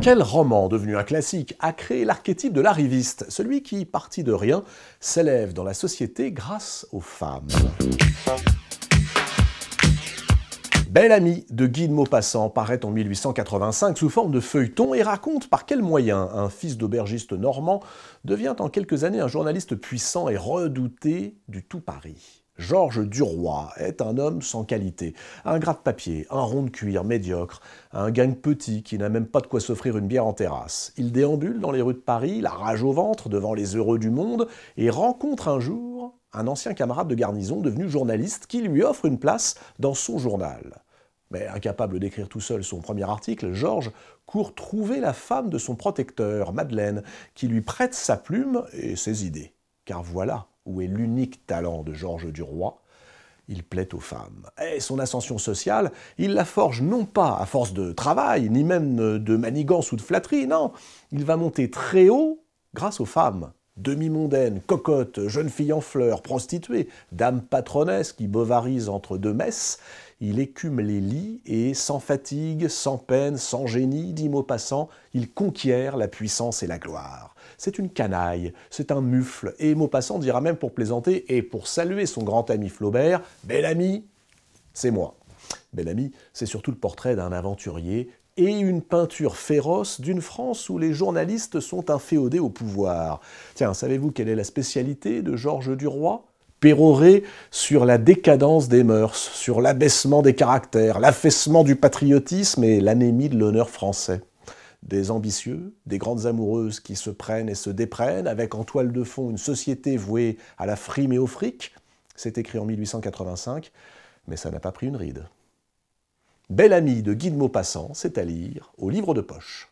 Quel roman, devenu un classique, a créé l'archétype de l'arriviste, celui qui, parti de rien, s'élève dans la société grâce aux femmes Belle amie de Guy de Maupassant paraît en 1885 sous forme de feuilleton et raconte par quels moyens un fils d'aubergiste normand devient en quelques années un journaliste puissant et redouté du tout Paris. Georges Duroy est un homme sans qualité, un de papier un rond de cuir médiocre, un gang petit qui n'a même pas de quoi s'offrir une bière en terrasse. Il déambule dans les rues de Paris, la rage au ventre devant les heureux du monde, et rencontre un jour un ancien camarade de garnison devenu journaliste qui lui offre une place dans son journal. Mais incapable d'écrire tout seul son premier article, Georges court trouver la femme de son protecteur, Madeleine, qui lui prête sa plume et ses idées. Car voilà, où est l'unique talent de Georges Duroy, il plaît aux femmes. Et son ascension sociale, il la forge non pas à force de travail, ni même de manigance ou de flatterie, non, il va monter très haut grâce aux femmes demi-mondaine, cocotte, jeune fille en fleurs, prostituée, dame patronesse qui bovarise entre deux messes, il écume les lits et, sans fatigue, sans peine, sans génie, dit Maupassant, il conquiert la puissance et la gloire. C'est une canaille, c'est un mufle, et Maupassant dira même pour plaisanter et pour saluer son grand ami Flaubert, Bel ami, c'est moi. Bel ami, c'est surtout le portrait d'un aventurier et une peinture féroce d'une France où les journalistes sont inféodés au pouvoir. Tiens, savez-vous quelle est la spécialité de Georges Duroy pérorer sur la décadence des mœurs, sur l'abaissement des caractères, l'affaissement du patriotisme et l'anémie de l'honneur français. Des ambitieux, des grandes amoureuses qui se prennent et se déprennent, avec en toile de fond une société vouée à la frime et au fric, c'est écrit en 1885, mais ça n'a pas pris une ride. Belle amie de Guy de Maupassant, c'est à lire au livre de poche.